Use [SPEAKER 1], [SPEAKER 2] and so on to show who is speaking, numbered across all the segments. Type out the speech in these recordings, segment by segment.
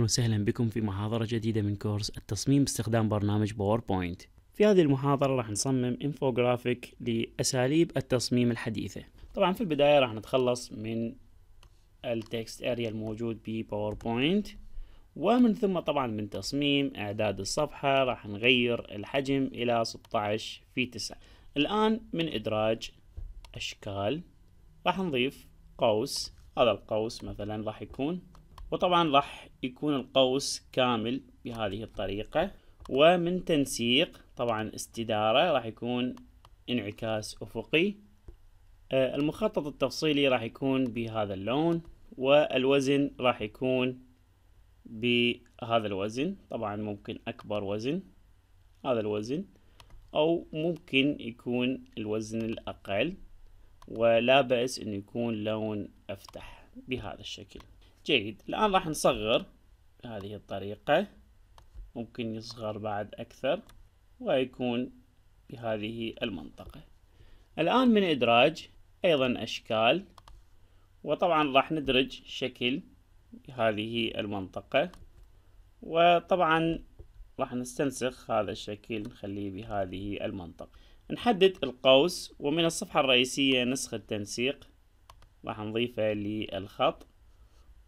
[SPEAKER 1] اهلا وسهلا بكم في محاضرة جديدة من كورس التصميم باستخدام برنامج باوربوينت في هذه المحاضرة راح نصمم انفوغرافيك لأساليب التصميم الحديثة طبعا في البداية راح نتخلص من التكست اريا الموجود بباوربوينت ومن ثم طبعا من تصميم اعداد الصفحة راح نغير الحجم الى 16 في 9 الان من ادراج اشكال راح نضيف قوس هذا القوس مثلا راح يكون وطبعا راح يكون القوس كامل بهذه الطريقة ومن تنسيق طبعا استدارة راح يكون انعكاس أفقي آه، المخطط التفصيلي راح يكون بهذا اللون والوزن راح يكون بهذا الوزن طبعا ممكن أكبر وزن هذا الوزن أو ممكن يكون الوزن الأقل ولا بأس أن يكون لون أفتح بهذا الشكل جيد الآن راح نصغر بهذه الطريقة ممكن يصغر بعد أكثر ويكون بهذه المنطقة الآن من إدراج أيضا أشكال وطبعا راح ندرج شكل بهذه المنطقة وطبعا راح نستنسخ هذا الشكل نخليه بهذه المنطقة نحدد القوس ومن الصفحة الرئيسية نسخ التنسيق راح نضيفه للخط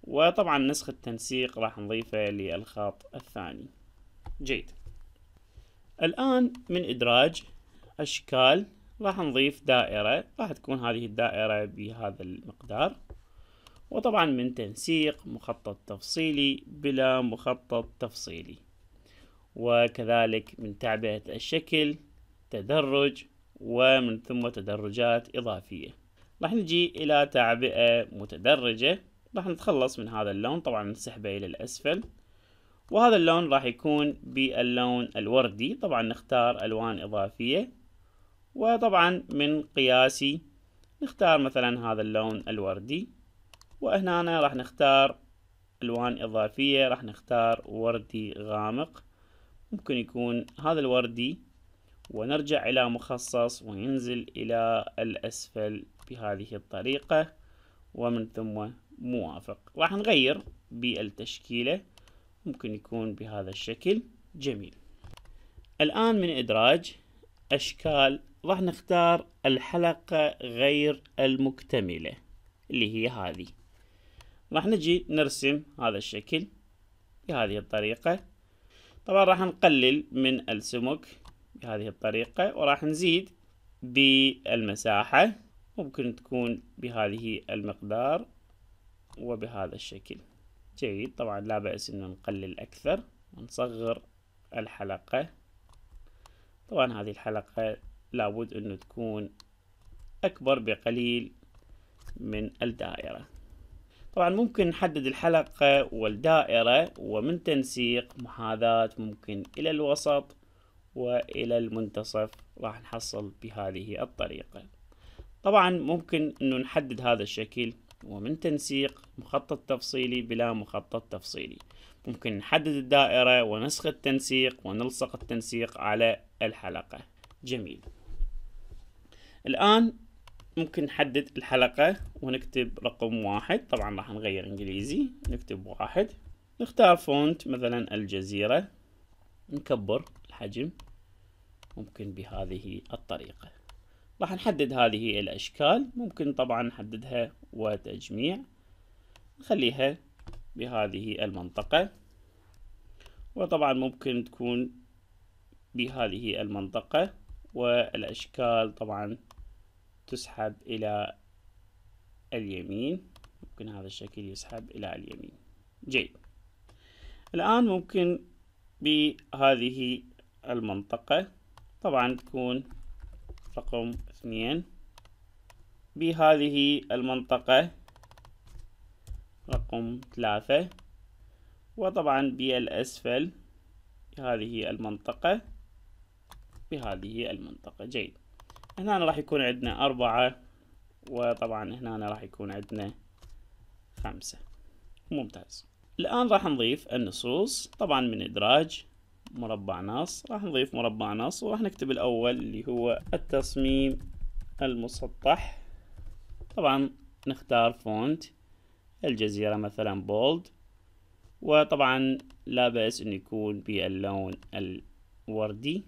[SPEAKER 1] وطبعا نسخة التنسيق راح نضيفها للخط الثاني جيد الآن من إدراج أشكال راح نضيف دائرة راح تكون هذه الدائرة بهذا المقدار وطبعا من تنسيق مخطط تفصيلي بلا مخطط تفصيلي وكذلك من تعبئة الشكل تدرج ومن ثم تدرجات إضافية راح نجي إلى تعبئة متدرجة راح نتخلص من هذا اللون طبعا نسحبه الى الاسفل وهذا اللون راح يكون باللون الوردي طبعا نختار الوان اضافية وطبعا من قياسي نختار مثلا هذا اللون الوردي وهنا راح نختار الوان اضافية راح نختار وردي غامق ممكن يكون هذا الوردي ونرجع الى مخصص وينزل الى الاسفل بهذه الطريقة ومن ثم موافق راح نغير بالتشكيلة ممكن يكون بهذا الشكل جميل الآن من إدراج أشكال راح نختار الحلقة غير المكتملة اللي هي هذه راح نجي نرسم هذا الشكل بهذه الطريقة طبعا راح نقلل من السمك بهذه الطريقة وراح نزيد بالمساحة ممكن تكون بهذه المقدار وبهذا الشكل جيد طبعا لا بأس انه نقلل اكثر ونصغر الحلقة طبعا هذه الحلقة لابد انه تكون اكبر بقليل من الدائرة طبعا ممكن نحدد الحلقة والدائرة ومن تنسيق محاذاة ممكن الى الوسط والى المنتصف راح نحصل بهذه الطريقة طبعا ممكن انه نحدد هذا الشكل ومن تنسيق مخطط تفصيلي بلا مخطط تفصيلي ممكن نحدد الدائرة ونسخ التنسيق ونلصق التنسيق على الحلقة جميل الآن ممكن نحدد الحلقة ونكتب رقم واحد طبعا راح نغير انجليزي نكتب واحد نختار فونت مثلا الجزيرة نكبر الحجم ممكن بهذه الطريقة راح نحدد هذه الأشكال ممكن طبعا نحددها وتجميع نخليها بهذه المنطقة وطبعا ممكن تكون بهذه المنطقة والأشكال طبعا تسحب إلى اليمين ممكن هذا الشكل يسحب إلى اليمين جيد الآن ممكن بهذه المنطقة طبعا تكون رقم اثنين بهذه المنطقة رقم ثلاثة وطبعا بالأسفل بهذه المنطقة بهذه المنطقة جيد هنا راح يكون عندنا أربعة وطبعا هنا راح يكون عندنا خمسة ممتاز الآن راح نضيف النصوص طبعا من إدراج مربع نص راح نضيف مربع نص وراح نكتب الأول اللي هو التصميم المسطح طبعا نختار فونت الجزيرة مثلا بولد وطبعا لا بأس أن يكون باللون الوردي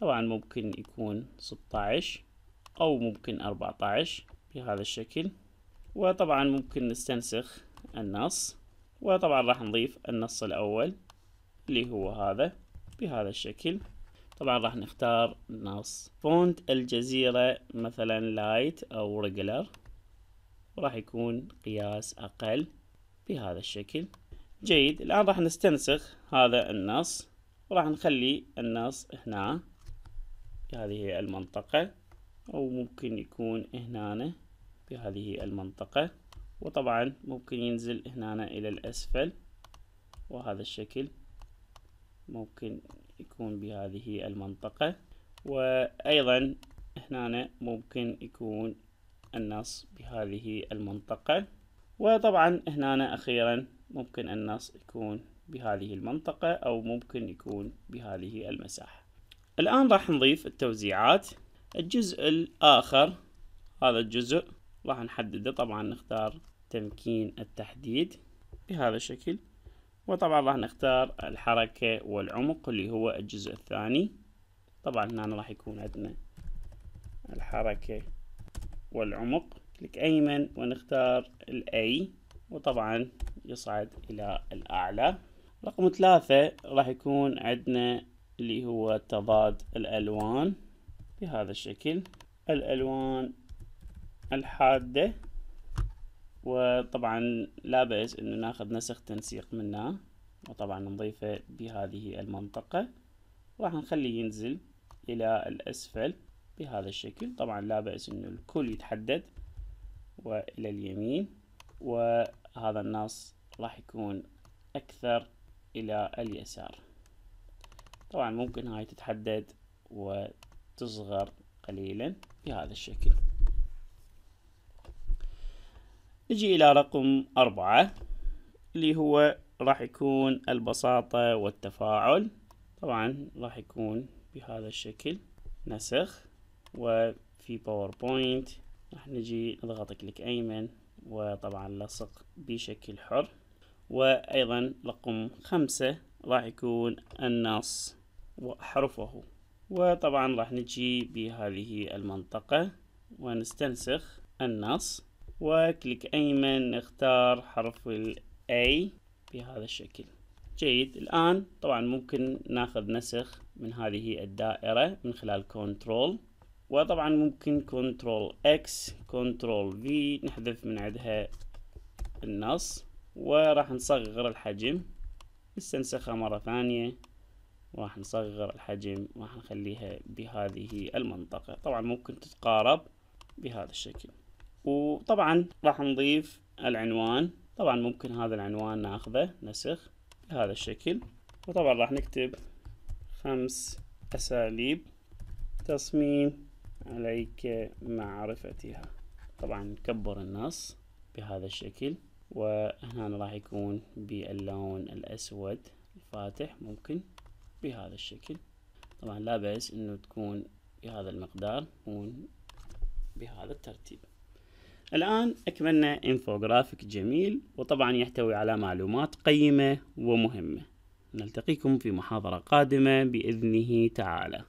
[SPEAKER 1] طبعا ممكن يكون 16 أو ممكن 14 بهذا الشكل وطبعا ممكن نستنسخ النص وطبعا راح نضيف النص الأول اللي هو هذا بهذا الشكل طبعا راح نختار نص فونت الجزيرة مثلا لايت أو ريجلر وراح يكون قياس أقل بهذا الشكل جيد الآن راح نستنسخ هذا النص وراح نخلي النص هنا بهذه المنطقة أو ممكن يكون هنا بهذه المنطقة وطبعا ممكن ينزل هنا إلى الأسفل وهذا الشكل ممكن يكون بهذه المنطقة وأيضا هنا ممكن يكون النص بهذه المنطقة وطبعا هنا أخيرا ممكن النص يكون بهذه المنطقة أو ممكن يكون بهذه المساحة الآن راح نضيف التوزيعات الجزء الآخر هذا الجزء راح نحدده طبعا نختار تمكين التحديد بهذا الشكل وطبعا راح نختار الحركة والعمق اللي هو الجزء الثاني طبعا هنا راح يكون عندنا الحركة والعمق كليك أيمن ونختار الأي وطبعا يصعد إلى الأعلى رقم ثلاثة راح يكون عندنا اللي هو تضاد الألوان بهذا الشكل الألوان الحادة وطبعا لا بأس انه ناخذ نسخ تنسيق منه وطبعا نضيفه بهذه المنطقة راح نخليه ينزل الى الاسفل بهذا الشكل طبعا لا بأس انه الكل يتحدد والى اليمين وهذا النص راح يكون اكثر الى اليسار طبعا ممكن هاي تتحدد وتصغر قليلا بهذا الشكل نجي إلى رقم أربعة اللي هو راح يكون البساطة والتفاعل طبعا راح يكون بهذا الشكل نسخ وفي باوربوينت راح نجي نضغط كليك أيمن وطبعا لصق بشكل حر وأيضا رقم خمسة راح يكون النص وحرفه وطبعا راح نجي بهذه المنطقة ونستنسخ النص وكليك أيمن نختار حرف ال A بهذا الشكل جيد الآن طبعا ممكن ناخذ نسخ من هذه الدائرة من خلال كنترول وطبعا ممكن كنترول X كنترول V نحذف من عندها النص وراح نصغر الحجم نستنسخها مرة ثانية وراح نصغر الحجم وراح نخليها بهذه المنطقة طبعا ممكن تتقارب بهذا الشكل وطبعا راح نضيف العنوان طبعا ممكن هذا العنوان ناخذه نسخ بهذا الشكل وطبعا راح نكتب خمس أساليب تصميم عليك معرفتها طبعا نكبر النص بهذا الشكل وهنا راح يكون باللون الأسود الفاتح ممكن بهذا الشكل طبعا لا بأس انه تكون بهذا المقدار تكون بهذا الترتيب الآن أكملنا إنفوغرافيك جميل وطبعا يحتوي على معلومات قيمة ومهمة نلتقيكم في محاضرة قادمة بإذنه تعالى